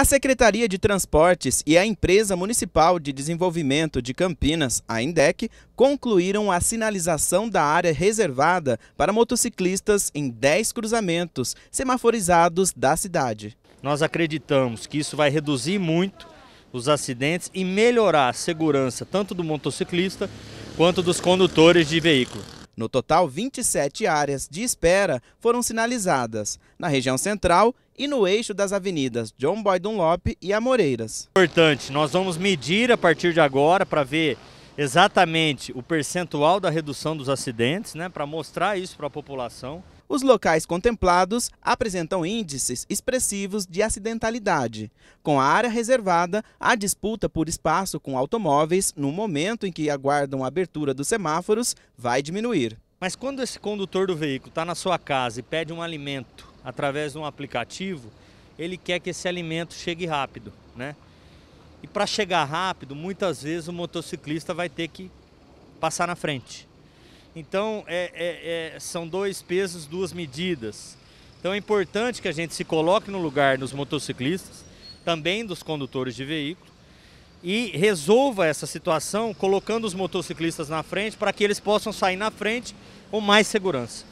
A Secretaria de Transportes e a Empresa Municipal de Desenvolvimento de Campinas, a INDEC, concluíram a sinalização da área reservada para motociclistas em 10 cruzamentos semaforizados da cidade. Nós acreditamos que isso vai reduzir muito os acidentes e melhorar a segurança tanto do motociclista quanto dos condutores de veículo. No total, 27 áreas de espera foram sinalizadas na região central e no eixo das avenidas John Boy Dunlop e Amoreiras. Importante, nós vamos medir a partir de agora para ver exatamente o percentual da redução dos acidentes, né, para mostrar isso para a população. Os locais contemplados apresentam índices expressivos de acidentalidade, com a área reservada a disputa por espaço com automóveis no momento em que aguardam a abertura dos semáforos vai diminuir. Mas quando esse condutor do veículo está na sua casa e pede um alimento através de um aplicativo, ele quer que esse alimento chegue rápido, né? E para chegar rápido, muitas vezes o motociclista vai ter que passar na frente. Então, é, é, é, são dois pesos, duas medidas. Então, é importante que a gente se coloque no lugar dos motociclistas, também dos condutores de veículo, e resolva essa situação colocando os motociclistas na frente para que eles possam sair na frente com mais segurança.